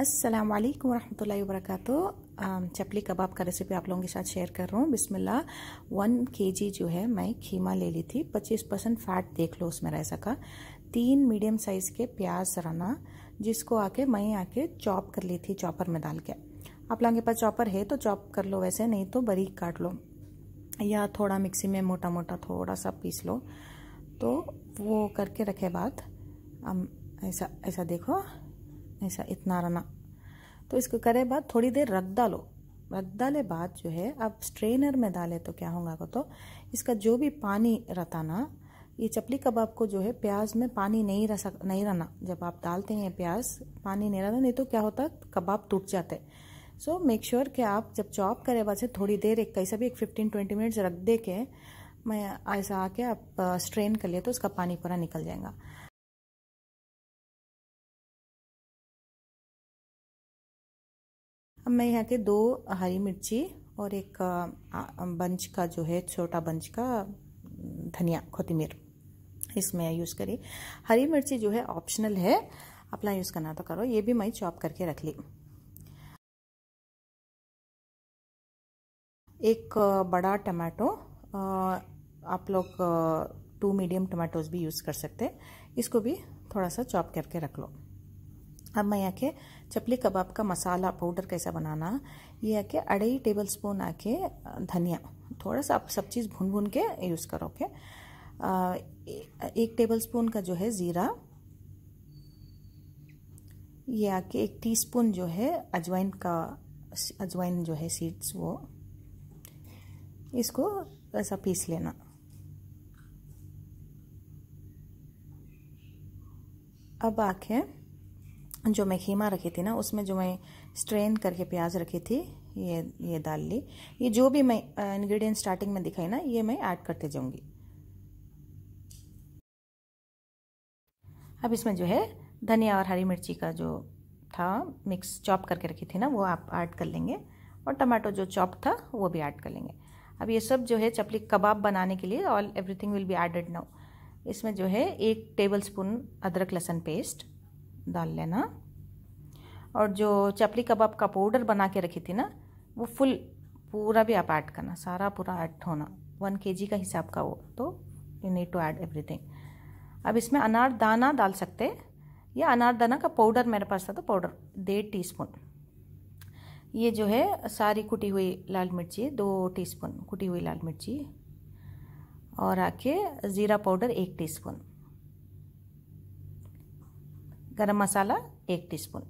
अस्सलाम वालेकुम वरहमतुल्लाहि वबरकatuh चपली कबाब का रेसिपी आप लोगों के साथ शेयर कर रहा हूँ बिस्मिल्लाह वन जी जो है मैं खीमा ले ली थी पच्चीस परसेंट फैट देख लो उसमें रह सका तीन मीडियम साइज़ के प्याज रना जिसको आके मैं आके चॉप कर ली थी चॉपर में डाल के आप लोगों के पास चॉपर है तो चॉप कर लो वैसे नहीं तो बारीक काट लो या थोड़ा मिक्सी में मोटा मोटा थोड़ा सा पीस लो तो वो करके रखे बाद हम um, ऐसा ऐसा देखो ऐसा इतना रना तो इसको करे बाद थोड़ी देर रख डालो रख डाले बाद जो है आप स्ट्रेनर में डाले तो क्या होगा को तो इसका जो भी पानी रहता ना ये चपली कबाब को जो है प्याज में पानी नहीं रह सक नहीं रहना जब आप डालते हैं प्याज पानी नहीं रहना नहीं तो क्या होता कबाब टूट जाते सो मेक श्योर कि आप जब चॉप करे बाद से थोड़ी देर एक कैसा भी एक फिफ्टीन ट्वेंटी मिनट्स रख दे के मैं ऐसा आके आप स्ट्रेन कर लिए तो उसका पानी पूरा निकल जाएगा अब मैं यहाँ के दो हरी मिर्ची और एक बंच का जो है छोटा बंच का धनिया खोतीमीर इसमें यूज़ करी हरी मिर्ची जो है ऑप्शनल है अपना यूज़ करना तो करो ये भी मैं चॉप करके रख ली एक बड़ा टमाटो आप लोग टू मीडियम टमाटोज भी यूज़ कर सकते हैं इसको भी थोड़ा सा चॉप करके रख लो अब मैं आके चपली कबाब का मसाला पाउडर कैसा बनाना ये आके अढ़ाई टेबल स्पून आके धनिया थोड़ा सा आप सब चीज़ भून भून के यूज़ करो के एक टेबल स्पून का जो है ज़ीरा ये आके एक टीस्पून जो है अजवाइन का अजवाइन जो है सीड्स वो इसको ऐसा पीस लेना अब आके जो मैं खीमा रखी थी ना उसमें जो मैं स्ट्रेन करके प्याज रखी थी ये ये डाल ली ये जो भी मैं इंग्रेडिएंट स्टार्टिंग में दिखाई ना ये मैं ऐड करते जाऊँगी अब इसमें जो है धनिया और हरी मिर्ची का जो था मिक्स चॉप करके रखी थी ना वो आप ऐड कर लेंगे और टमाटो जो चॉप था वो भी ऐड कर लेंगे अब ये सब जो है चपली कबाब बनाने के लिए all everything will be added now इसमें जो है एक टेबल स्पून अदरक लहसन पेस्ट डाल लेना और जो चपली कबाब का पाउडर बना के रखी थी ना वो फुल पूरा भी आप ऐड करना सारा पूरा ऐड होना वन के जी का हिसाब का वो तो you need to add everything अब इसमें अनार दाना डाल सकते हैं या अनार दाना का पाउडर मेरे पास था तो पाउडर डेढ़ स्पून ये जो है सारी कुटी हुई लाल मिर्ची दो टीस्पून कुटी हुई लाल मिर्ची और आके ज़ीरा पाउडर एक टीस्पून गरम मसाला एक टीस्पून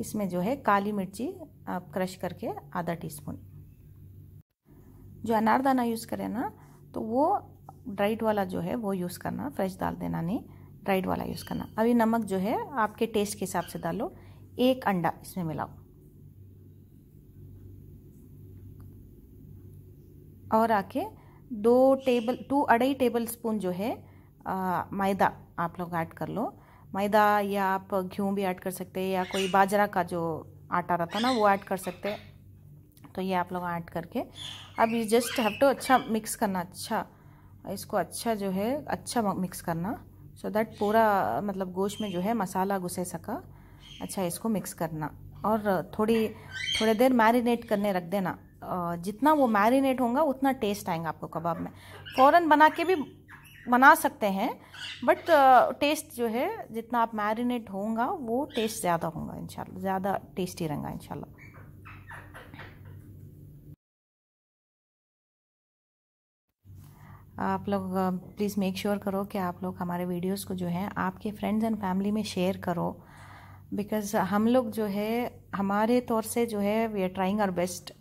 इसमें जो है काली मिर्ची आप क्रश करके आधा टीस्पून जो अनारदाना यूज़ करें ना तो वो ड्राइड वाला जो है वो यूज़ करना फ्रेश डाल देना नहीं ड्राइड वाला यूज़ करना अभी नमक जो है आपके टेस्ट के हिसाब से डालो एक अंडा इसमें मिलाओ और आके दो टेबल टू अढ़ाई टेबल स्पून जो है मैदा आप लोग ऐड कर लो मैदा या आप घ्यूँ भी ऐड कर सकते हैं या कोई बाजरा का जो आटा रहता है ना वो ऐड कर सकते हैं तो ये आप लोग ऐड करके अब ये जस्ट हैव टू अच्छा मिक्स करना अच्छा इसको अच्छा जो है अच्छा मिक्स करना सो so दैट पूरा मतलब गोश्त में जो है मसाला घुसे सका अच्छा इसको मिक्स करना और थोड़ी थोड़ी देर मैरिनेट करने रख देना जितना वो मैरिनेट होगा उतना टेस्ट आएगा आपको कबाब में फ़ौरन बना के भी बना सकते हैं बट टेस्ट uh, जो है जितना आप मैरिनेट होगा वो टेस्ट ज़्यादा होगा इंशाल्लाह ज़्यादा टेस्टी रहेगा इंशाल्लाह आप लोग प्लीज़ मेक श्योर करो कि आप लोग हमारे वीडियोस को जो है आपके फ्रेंड्स एंड फैमिली में शेयर करो बिकॉज़ हम लोग जो है हमारे तौर से जो है we are trying our best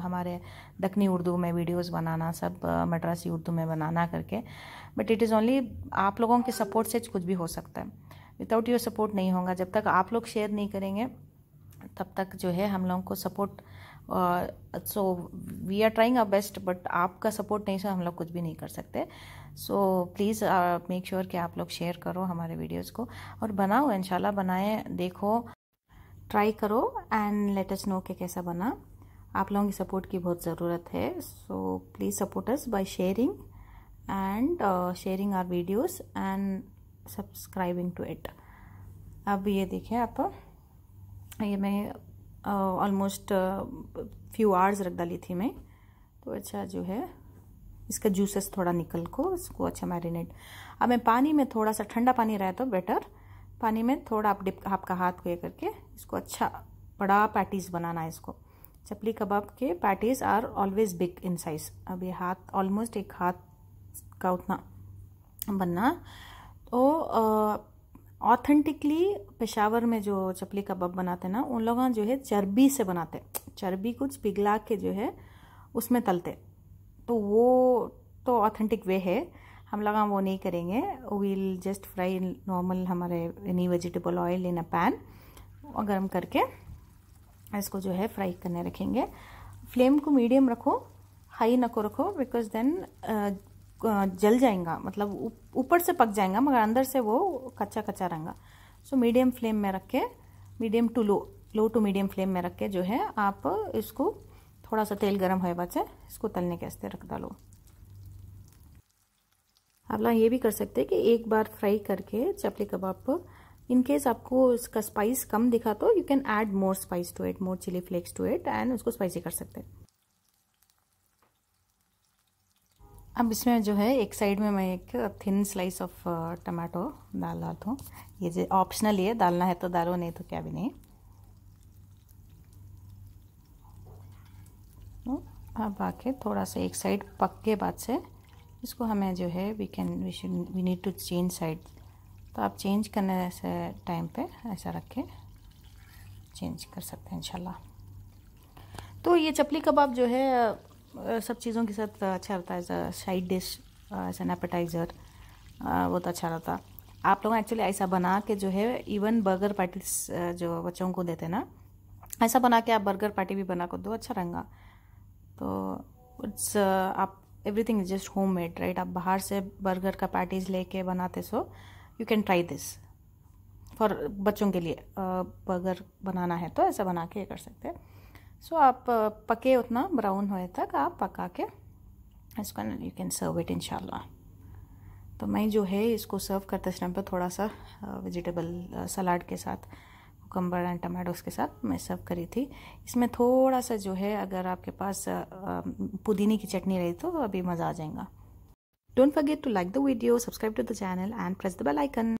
हमारे दखनी उर्दू में वीडियोस बनाना सब मद्रासी उर्दू में बनाना करके बट इट इज़ ओनली आप लोगों के सपोर्ट से कुछ भी हो सकता है विदाउट योर सपोर्ट नहीं होगा जब तक आप लोग शेयर नहीं करेंगे तब तक जो है हम लोगों को support so we are trying our best but आपका सपोर्ट नहीं से हम लोग कुछ भी नहीं कर सकते सो प्लीज़ मेक श्योर कि आप लोग शेयर करो हमारे वीडियोज़ को और बनाओ इनशाला बनाए देखो ट्राई करो एंड लेट अस नो कि कैसा बना आप लोगों की सपोर्ट की बहुत ज़रूरत है so please support us by sharing and sharing our videos and subscribing to it अब ये देखिए आप ये मैं ऑलमोस्ट फ्यू आवर्स रख डाली थी मैं तो अच्छा जो है इसका जूसेस थोड़ा निकल को इसको अच्छा मैरिनेट अब मैं पानी में थोड़ा सा ठंडा पानी रहा तो बेटर पानी में थोड़ा आप डिप आपका हाथ को ये करके इसको अच्छा बड़ा पैटीज बनाना है इसको चपली कबाब के patties are always big in size अब ये हाथ ऑलमोस्ट एक हाथ का उतना बनना तो ऑथेंटिकली पेशावर में जो चपली कबाब बनाते हैं ना उन लोग जो है चर्बी से बनाते चर्बी कुछ पिघला के जो है उसमें तलते तो वो तो ऑथेंटिक वे है हम लोग वो नहीं करेंगे वील जस्ट फ्राई नॉर्मल हमारे any vegetable oil in a pan और गर्म करके इसको जो है फ्राई करने रखेंगे फ्लेम को मीडियम रखो हाई ना को रखो बिकॉज देन जल जाएगा मतलब ऊपर से पक जाएगा मगर अंदर से वो कच्चा कच्चा रहेगा सो मीडियम फ्लेम में रख के medium to low low to medium flame में रख के जो है आप इसको थोड़ा सा तेल गर्म हो बचे इसको तलने के वास्ते रख डालो आप ये भी कर सकते हैं कि एक बार फ्राई करके चपली कबाब इन केस आपको इसका स्पाइस कम दिखा तो you can add more spice to it more chilli flakes to it and उसको स्पाइसी कर सकते हैं अब इसमें जो है एक साइड में मैं एक थिन स्लाइस ऑफ टमाटो डाल रहा हूँ ये जो ऑप्शनल है डालना है तो डालो नहीं तो क्या भी नहीं तो अब आके थोड़ा सा एक साइड पक के बाद से इसको हमें जो है we can we should we need to change side तो आप चेंज करने से टाइम पे ऐसा रख के चेंज कर सकते हैं इंशाल्लाह तो ये चपली कबाब जो है सब चीज़ों के साथ अच्छा रहता है as a side dish as an appetiser बहुत अच्छा रहता आप लोग एक्चुअली ऐसा बना के जो है इवन बर्गर पार्टीज जो बच्चों को देते ना ऐसा बना के आप बर्गर पार्टी भी बना कर दो अच्छा रहेगा तो इट्स आप everything is just homemade right आप बाहर से बर्गर का पार्टीज लेके बनाते so you can try this for बच्चों के लिए अगर बनाना है तो ऐसा बना के कर सकते हैं सो so, आप पके उतना ब्राउन होए तक आप पका के इसको यू कैन सर्व इट इनशाला तो मैं जो है इसको सर्व करते टाइम पर थोड़ा सा वेजिटेबल सलाद के साथ कुकम्बर एंड टमाटोस के साथ मैं सर्व करी थी इसमें थोड़ा सा जो है अगर आपके पास पुदीने की चटनी रही तो अभी मज़ा आ जाएगा Don't forget to like the video, subscribe to the channel and press the bell icon.